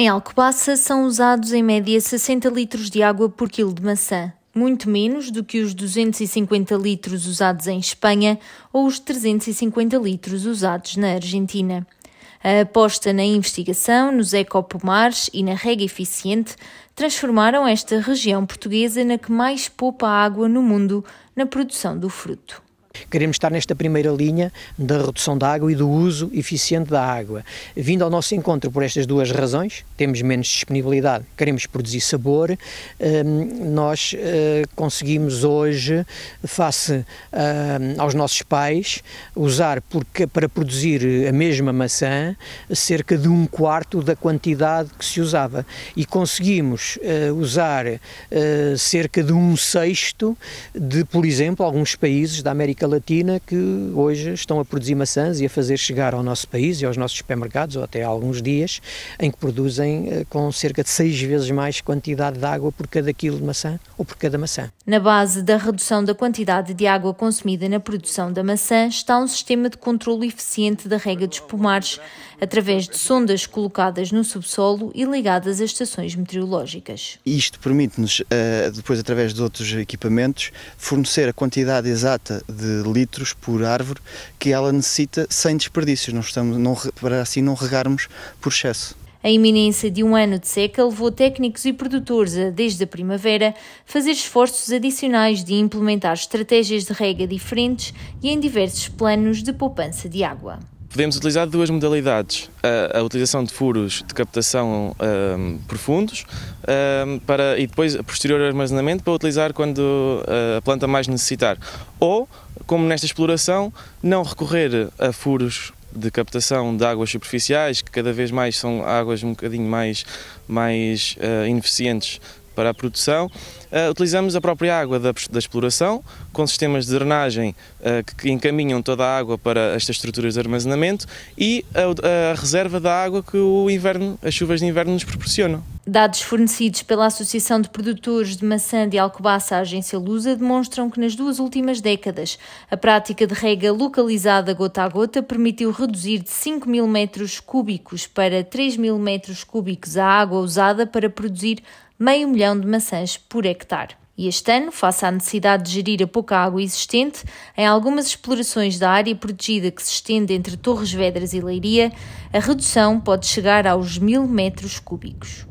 Em Alcobaça são usados em média 60 litros de água por quilo de maçã, muito menos do que os 250 litros usados em Espanha ou os 350 litros usados na Argentina. A aposta na investigação, nos ecopomares e na rega eficiente transformaram esta região portuguesa na que mais poupa água no mundo na produção do fruto. Queremos estar nesta primeira linha da redução da água e do uso eficiente da água. Vindo ao nosso encontro por estas duas razões, temos menos disponibilidade, queremos produzir sabor, hum, nós eh, conseguimos hoje, face hum, aos nossos pais, usar para produzir a mesma maçã cerca de um quarto da quantidade que se usava e conseguimos eh, usar eh, cerca de um sexto de, por exemplo, alguns países da América Latina que hoje estão a produzir maçãs e a fazer chegar ao nosso país e aos nossos supermercados, ou até há alguns dias, em que produzem eh, com cerca de seis vezes mais quantidade de água por cada quilo de maçã ou por cada maçã. Na base da redução da quantidade de água consumida na produção da maçã está um sistema de controle eficiente da rega dos pomares, através de sondas colocadas no subsolo e ligadas a estações meteorológicas. Isto permite-nos, eh, depois através de outros equipamentos, fornecer a quantidade exata de de litros por árvore que ela necessita sem desperdícios, não estamos, não, para assim não regarmos por excesso. A iminência de um ano de seca levou técnicos e produtores a, desde a primavera, fazer esforços adicionais de implementar estratégias de rega diferentes e em diversos planos de poupança de água. Podemos utilizar duas modalidades: a, a utilização de furos de captação um, profundos um, para, e depois a posterior armazenamento para utilizar quando ah, a planta mais necessitar. Ou, como nesta exploração, não recorrer a furos de captação de águas superficiais, que cada vez mais são águas um bocadinho mais, mais uh, ineficientes para a produção, ah, utilizamos a própria água da, da exploração, com sistemas de drenagem ah, que encaminham toda a água para estas estruturas de armazenamento e a, a reserva da água que o inverno, as chuvas de inverno nos proporcionam. Dados fornecidos pela Associação de Produtores de Maçã de Alcobaça à agência Lusa demonstram que nas duas últimas décadas a prática de rega localizada gota a gota permitiu reduzir de 5 mil metros cúbicos para 3 mil metros cúbicos a água usada para produzir meio milhão de maçãs por hectare. E este ano, face à necessidade de gerir a pouca água existente, em algumas explorações da área protegida que se estende entre Torres Vedras e Leiria, a redução pode chegar aos mil metros cúbicos.